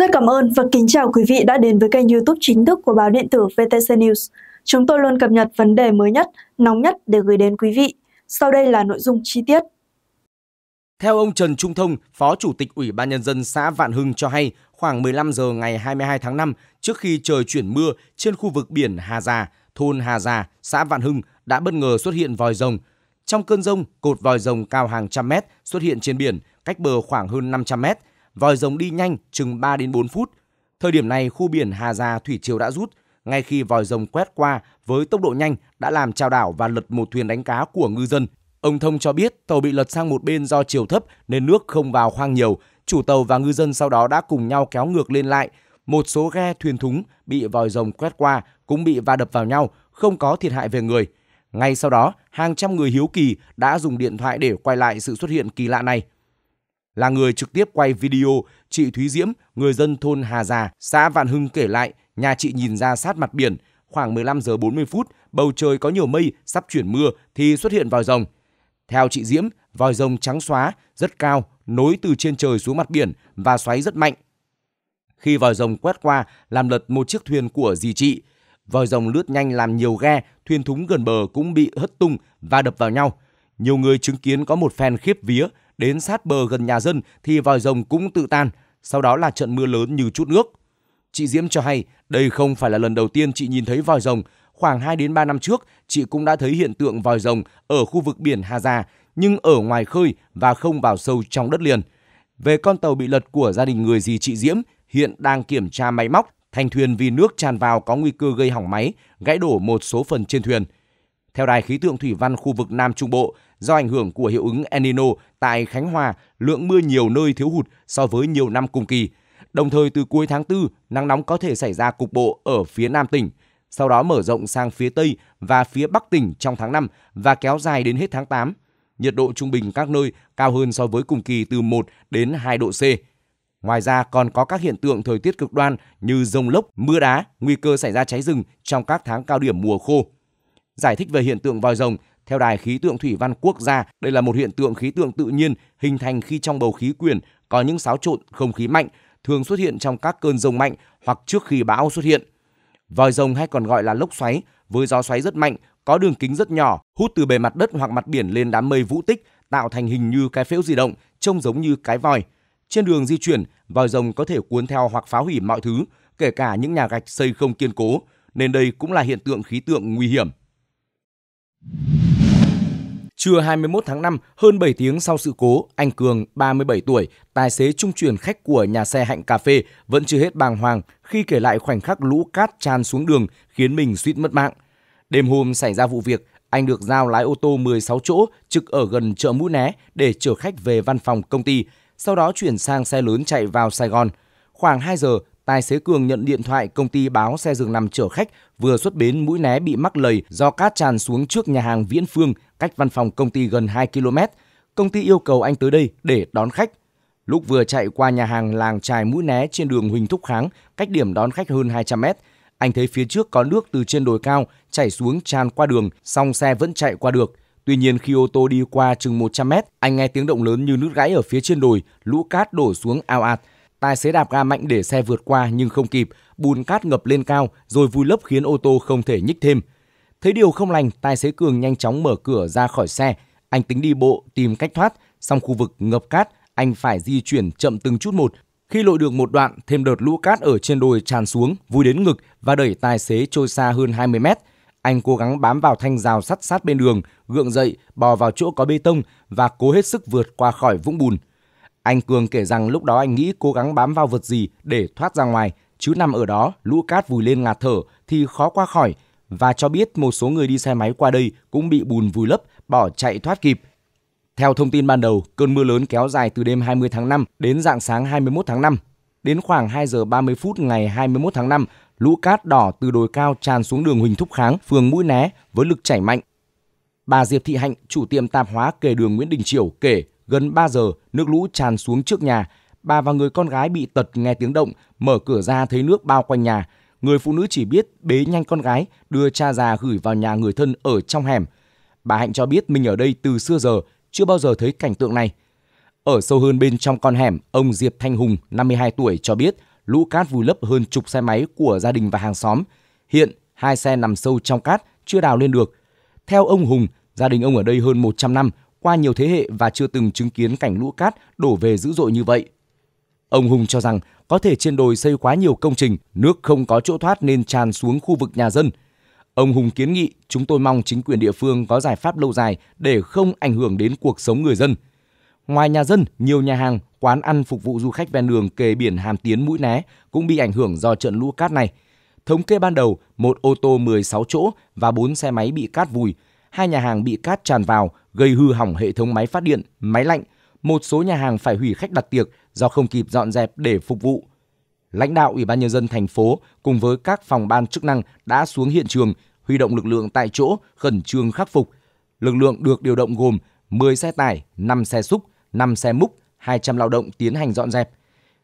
Rất cảm ơn và kính chào quý vị đã đến với kênh youtube chính thức của báo điện tử VTC News. Chúng tôi luôn cập nhật vấn đề mới nhất, nóng nhất để gửi đến quý vị. Sau đây là nội dung chi tiết. Theo ông Trần Trung Thông, Phó Chủ tịch Ủy ban Nhân dân xã Vạn Hưng cho hay, khoảng 15 giờ ngày 22 tháng 5, trước khi trời chuyển mưa, trên khu vực biển Hà Già, thôn Hà Già, xã Vạn Hưng đã bất ngờ xuất hiện vòi rồng. Trong cơn rông, cột vòi rồng cao hàng trăm mét xuất hiện trên biển, cách bờ khoảng hơn 500 mét – Vòi rồng đi nhanh chừng 3 đến 4 phút. Thời điểm này khu biển Hà Già thủy triều đã rút, ngay khi vòi rồng quét qua với tốc độ nhanh đã làm trao đảo và lật một thuyền đánh cá của ngư dân. Ông Thông cho biết tàu bị lật sang một bên do chiều thấp nên nước không vào khoang nhiều. Chủ tàu và ngư dân sau đó đã cùng nhau kéo ngược lên lại. Một số ghe thuyền thúng bị vòi rồng quét qua cũng bị va đập vào nhau, không có thiệt hại về người. Ngay sau đó, hàng trăm người hiếu kỳ đã dùng điện thoại để quay lại sự xuất hiện kỳ lạ này là người trực tiếp quay video chị Thúy Diễm, người dân thôn Hà Già, xã Vạn Hưng kể lại, nhà chị nhìn ra sát mặt biển, khoảng 15 giờ 40 phút, bầu trời có nhiều mây, sắp chuyển mưa thì xuất hiện vòi rồng. Theo chị Diễm, vòi rồng trắng xóa, rất cao, nối từ trên trời xuống mặt biển và xoáy rất mạnh. Khi vòi rồng quét qua, làm lật một chiếc thuyền của dì chị. Vòi rồng lướt nhanh làm nhiều ghe, thuyền thúng gần bờ cũng bị hất tung và đập vào nhau. Nhiều người chứng kiến có một phen khiếp vía, đến sát bờ gần nhà dân thì vòi rồng cũng tự tan, sau đó là trận mưa lớn như chút nước. Chị Diễm cho hay đây không phải là lần đầu tiên chị nhìn thấy vòi rồng, khoảng 2 đến 3 năm trước chị cũng đã thấy hiện tượng vòi rồng ở khu vực biển Hà Già nhưng ở ngoài khơi và không vào sâu trong đất liền. Về con tàu bị lật của gia đình người gì chị Diễm hiện đang kiểm tra máy móc, thành thuyền vì nước tràn vào có nguy cơ gây hỏng máy, gãy đổ một số phần trên thuyền – theo Đài khí tượng thủy văn khu vực Nam Trung Bộ, do ảnh hưởng của hiệu ứng El Nino tại Khánh Hòa, lượng mưa nhiều nơi thiếu hụt so với nhiều năm cùng kỳ. Đồng thời từ cuối tháng 4, nắng nóng có thể xảy ra cục bộ ở phía Nam tỉnh, sau đó mở rộng sang phía Tây và phía Bắc tỉnh trong tháng 5 và kéo dài đến hết tháng 8. Nhiệt độ trung bình các nơi cao hơn so với cùng kỳ từ 1 đến 2 độ C. Ngoài ra còn có các hiện tượng thời tiết cực đoan như rông lốc, mưa đá, nguy cơ xảy ra cháy rừng trong các tháng cao điểm mùa khô giải thích về hiện tượng vòi rồng. Theo Đài Khí tượng Thủy văn Quốc gia, đây là một hiện tượng khí tượng tự nhiên hình thành khi trong bầu khí quyển có những xáo trộn không khí mạnh, thường xuất hiện trong các cơn rồng mạnh hoặc trước khi bão xuất hiện. Vòi rồng hay còn gọi là lốc xoáy, với gió xoáy rất mạnh, có đường kính rất nhỏ, hút từ bề mặt đất hoặc mặt biển lên đám mây vũ tích, tạo thành hình như cái phễu di động, trông giống như cái vòi. Trên đường di chuyển, vòi rồng có thể cuốn theo hoặc phá hủy mọi thứ, kể cả những nhà gạch xây không kiên cố, nên đây cũng là hiện tượng khí tượng nguy hiểm. Trưa 21 tháng 5, hơn 7 tiếng sau sự cố, anh Cường, 37 tuổi, tài xế trung chuyển khách của nhà xe Hạnh Cà Phê vẫn chưa hết bàng hoàng khi kể lại khoảnh khắc lũ cát tràn xuống đường khiến mình suýt mất mạng. Đêm hôm xảy ra vụ việc, anh được giao lái ô tô 16 chỗ trực ở gần chợ Mũi Né để chở khách về văn phòng công ty, sau đó chuyển sang xe lớn chạy vào Sài Gòn. Khoảng 2 giờ, tài xế Cường nhận điện thoại công ty báo xe dường nằm chở khách vừa xuất bến Mũi Né bị mắc lầy do cát tràn xuống trước nhà hàng Viễn Phương cách văn phòng công ty gần 2 km. Công ty yêu cầu anh tới đây để đón khách. Lúc vừa chạy qua nhà hàng làng trài Mũi Né trên đường Huỳnh Thúc Kháng, cách điểm đón khách hơn 200 mét, anh thấy phía trước có nước từ trên đồi cao chảy xuống tràn qua đường, song xe vẫn chạy qua được. Tuy nhiên khi ô tô đi qua chừng 100 mét, anh nghe tiếng động lớn như nước gãy ở phía trên đồi, lũ cát đổ xuống ao ạt. Tài xế đạp ga mạnh để xe vượt qua nhưng không kịp, bùn cát ngập lên cao rồi vùi lấp khiến ô tô không thể nhích thêm. Thấy điều không lành, tài xế Cường nhanh chóng mở cửa ra khỏi xe. Anh tính đi bộ tìm cách thoát, song khu vực ngập cát, anh phải di chuyển chậm từng chút một. Khi lội được một đoạn, thêm đợt lũ cát ở trên đồi tràn xuống, vùi đến ngực và đẩy tài xế trôi xa hơn 20 mét. Anh cố gắng bám vào thanh rào sắt sát bên đường, gượng dậy, bò vào chỗ có bê tông và cố hết sức vượt qua khỏi vũng bùn. Anh Cường kể rằng lúc đó anh nghĩ cố gắng bám vào vật gì để thoát ra ngoài, chứ nằm ở đó lũ cát vùi lên ngạt thở thì khó qua khỏi và cho biết một số người đi xe máy qua đây cũng bị bùn vùi lấp, bỏ chạy thoát kịp. Theo thông tin ban đầu, cơn mưa lớn kéo dài từ đêm 20 tháng 5 đến dạng sáng 21 tháng 5. Đến khoảng 2 giờ 30 phút ngày 21 tháng 5, lũ cát đỏ từ đồi cao tràn xuống đường Huỳnh Thúc Kháng, phường Mũi Né với lực chảy mạnh. Bà Diệp Thị Hạnh, chủ tiệm tạp hóa kề đường Nguyễn Đình Chiểu kể Gần 3 giờ, nước lũ tràn xuống trước nhà. Bà và người con gái bị tật nghe tiếng động, mở cửa ra thấy nước bao quanh nhà. Người phụ nữ chỉ biết bế nhanh con gái, đưa cha già gửi vào nhà người thân ở trong hẻm. Bà Hạnh cho biết mình ở đây từ xưa giờ, chưa bao giờ thấy cảnh tượng này. Ở sâu hơn bên trong con hẻm, ông Diệp Thanh Hùng, 52 tuổi cho biết lũ cát vùi lấp hơn chục xe máy của gia đình và hàng xóm. Hiện hai xe nằm sâu trong cát, chưa đào lên được. Theo ông Hùng, gia đình ông ở đây hơn 100 năm, qua nhiều thế hệ và chưa từng chứng kiến cảnh lũ cát đổ về dữ dội như vậy. Ông Hùng cho rằng có thể trên đồi xây quá nhiều công trình, nước không có chỗ thoát nên tràn xuống khu vực nhà dân. Ông Hùng kiến nghị chúng tôi mong chính quyền địa phương có giải pháp lâu dài để không ảnh hưởng đến cuộc sống người dân. Ngoài nhà dân, nhiều nhà hàng, quán ăn phục vụ du khách ven đường kề biển Hàm Tiến Mũi Né cũng bị ảnh hưởng do trận lũ cát này. Thống kê ban đầu, một ô tô 16 chỗ và 4 xe máy bị cát vùi, hai nhà hàng bị cát tràn vào, gây hư hỏng hệ thống máy phát điện, máy lạnh. Một số nhà hàng phải hủy khách đặt tiệc do không kịp dọn dẹp để phục vụ. Lãnh đạo Ủy ban Nhân dân thành phố cùng với các phòng ban chức năng đã xuống hiện trường, huy động lực lượng tại chỗ khẩn trương khắc phục. Lực lượng được điều động gồm 10 xe tải, 5 xe xúc, 5 xe múc, 200 lao động tiến hành dọn dẹp.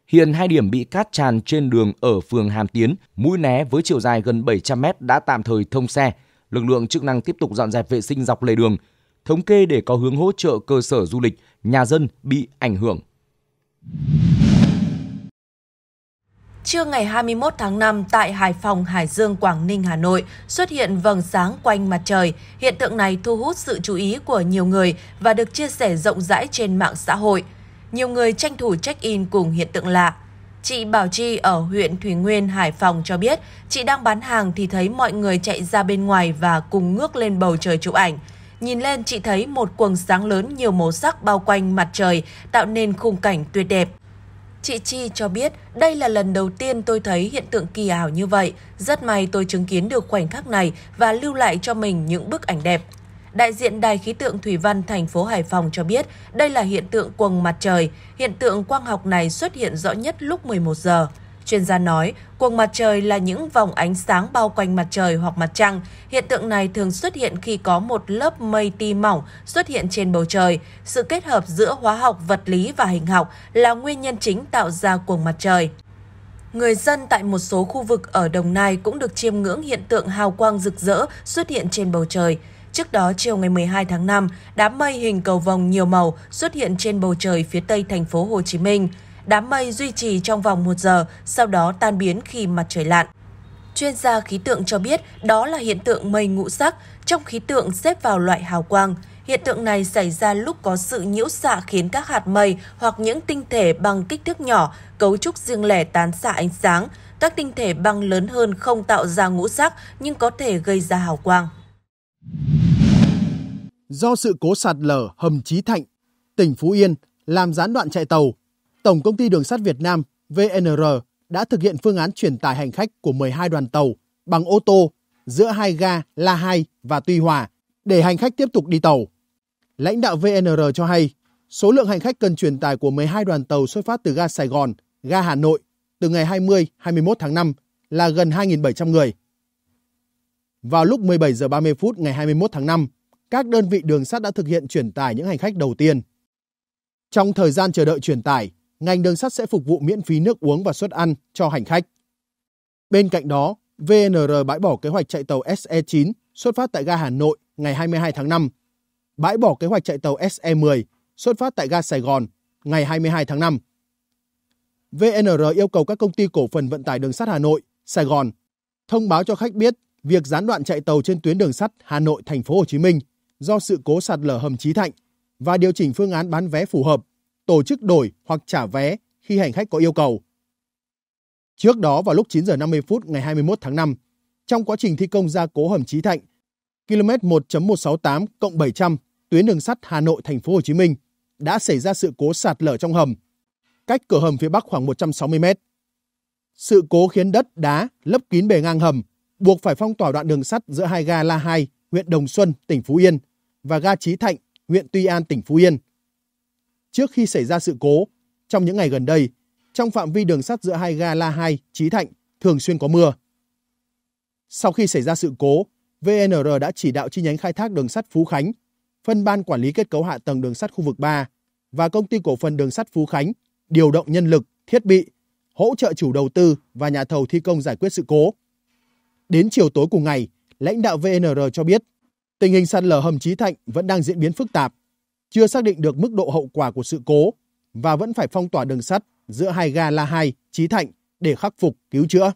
Hiện hai điểm bị cát tràn trên đường ở phường Hàm Tiến, Mũi Né với chiều dài gần 700 mét đã tạm thời thông xe, lực lượng chức năng tiếp tục dọn dẹp vệ sinh dọc lề đường, thống kê để có hướng hỗ trợ cơ sở du lịch, nhà dân bị ảnh hưởng. Trưa ngày 21 tháng 5 tại Hải Phòng, Hải Dương, Quảng Ninh, Hà Nội xuất hiện vầng sáng quanh mặt trời. Hiện tượng này thu hút sự chú ý của nhiều người và được chia sẻ rộng rãi trên mạng xã hội. Nhiều người tranh thủ check-in cùng hiện tượng lạ. Chị Bảo Chi ở huyện Thủy Nguyên, Hải Phòng cho biết, chị đang bán hàng thì thấy mọi người chạy ra bên ngoài và cùng ngước lên bầu trời chụp ảnh. Nhìn lên chị thấy một quầng sáng lớn nhiều màu sắc bao quanh mặt trời, tạo nên khung cảnh tuyệt đẹp. Chị Chi cho biết, đây là lần đầu tiên tôi thấy hiện tượng kỳ ảo như vậy. Rất may tôi chứng kiến được khoảnh khắc này và lưu lại cho mình những bức ảnh đẹp đại diện Đài khí tượng Thủy văn thành phố Hải Phòng cho biết đây là hiện tượng quầng mặt trời. Hiện tượng quang học này xuất hiện rõ nhất lúc 11 giờ. Chuyên gia nói, quầng mặt trời là những vòng ánh sáng bao quanh mặt trời hoặc mặt trăng. Hiện tượng này thường xuất hiện khi có một lớp mây ti mỏng xuất hiện trên bầu trời. Sự kết hợp giữa hóa học, vật lý và hình học là nguyên nhân chính tạo ra quầng mặt trời. Người dân tại một số khu vực ở Đồng Nai cũng được chiêm ngưỡng hiện tượng hào quang rực rỡ xuất hiện trên bầu trời. Trước đó, chiều ngày 12 tháng 5, đám mây hình cầu vồng nhiều màu xuất hiện trên bầu trời phía tây thành phố Hồ Chí Minh. Đám mây duy trì trong vòng 1 giờ, sau đó tan biến khi mặt trời lặn. Chuyên gia khí tượng cho biết đó là hiện tượng mây ngũ sắc, trong khí tượng xếp vào loại hào quang. Hiện tượng này xảy ra lúc có sự nhiễu xạ khiến các hạt mây hoặc những tinh thể băng kích thước nhỏ, cấu trúc riêng lẻ tán xạ ánh sáng. Các tinh thể băng lớn hơn không tạo ra ngũ sắc nhưng có thể gây ra hào quang do sự cố sạt lở hầm Chí Thạnh, tỉnh Phú Yên làm gián đoạn chạy tàu, Tổng công ty Đường sắt Việt Nam VNR đã thực hiện phương án chuyển tải hành khách của 12 đoàn tàu bằng ô tô giữa hai ga La Hai và Tuy Hòa để hành khách tiếp tục đi tàu. Lãnh đạo VNR cho hay, số lượng hành khách cần chuyển tải của 12 đoàn tàu xuất phát từ ga Sài Gòn, ga Hà Nội từ ngày 20-21 tháng 5 là gần 2.700 người. Vào lúc 17 giờ 30 phút ngày 21 tháng 5, các đơn vị đường sắt đã thực hiện chuyển tải những hành khách đầu tiên. Trong thời gian chờ đợi chuyển tải, ngành đường sắt sẽ phục vụ miễn phí nước uống và suất ăn cho hành khách. Bên cạnh đó, VNR bãi bỏ kế hoạch chạy tàu SE9 xuất phát tại ga Hà Nội ngày 22 tháng 5, bãi bỏ kế hoạch chạy tàu SE10 xuất phát tại ga Sài Gòn ngày 22 tháng 5. VNR yêu cầu các công ty cổ phần vận tải đường sắt Hà Nội, Sài Gòn thông báo cho khách biết việc gián đoạn chạy tàu trên tuyến đường sắt Hà Nội Thành phố Hồ Chí Minh do sự cố sạt lở hầm Chí Thạnh và điều chỉnh phương án bán vé phù hợp, tổ chức đổi hoặc trả vé khi hành khách có yêu cầu. Trước đó vào lúc 9 giờ 50 phút ngày 21 tháng 5, trong quá trình thi công gia cố hầm Chí Thạnh, km 1.168 cộng 700 tuyến đường sắt Hà Nội Thành phố Hồ Chí Minh đã xảy ra sự cố sạt lở trong hầm, cách cửa hầm phía bắc khoảng 160 m Sự cố khiến đất đá lấp kín bề ngang hầm, buộc phải phong tỏa đoạn đường sắt giữa hai ga La Hai, huyện Đồng Xuân, tỉnh Phú Yên và ga Trí Thạnh, huyện Tuy An, tỉnh Phú Yên. Trước khi xảy ra sự cố, trong những ngày gần đây, trong phạm vi đường sắt giữa hai ga La Hai, Trí Thạnh thường xuyên có mưa. Sau khi xảy ra sự cố, VNR đã chỉ đạo chi nhánh khai thác đường sắt Phú Khánh, phân ban quản lý kết cấu hạ tầng đường sắt khu vực 3 và công ty cổ phần đường sắt Phú Khánh điều động nhân lực, thiết bị, hỗ trợ chủ đầu tư và nhà thầu thi công giải quyết sự cố. Đến chiều tối cùng ngày, lãnh đạo VNR cho biết Tình hình sạt lở hầm Chí Thạnh vẫn đang diễn biến phức tạp, chưa xác định được mức độ hậu quả của sự cố và vẫn phải phong tỏa đường sắt giữa hai ga La Hai, Chí Thạnh để khắc phục, cứu chữa.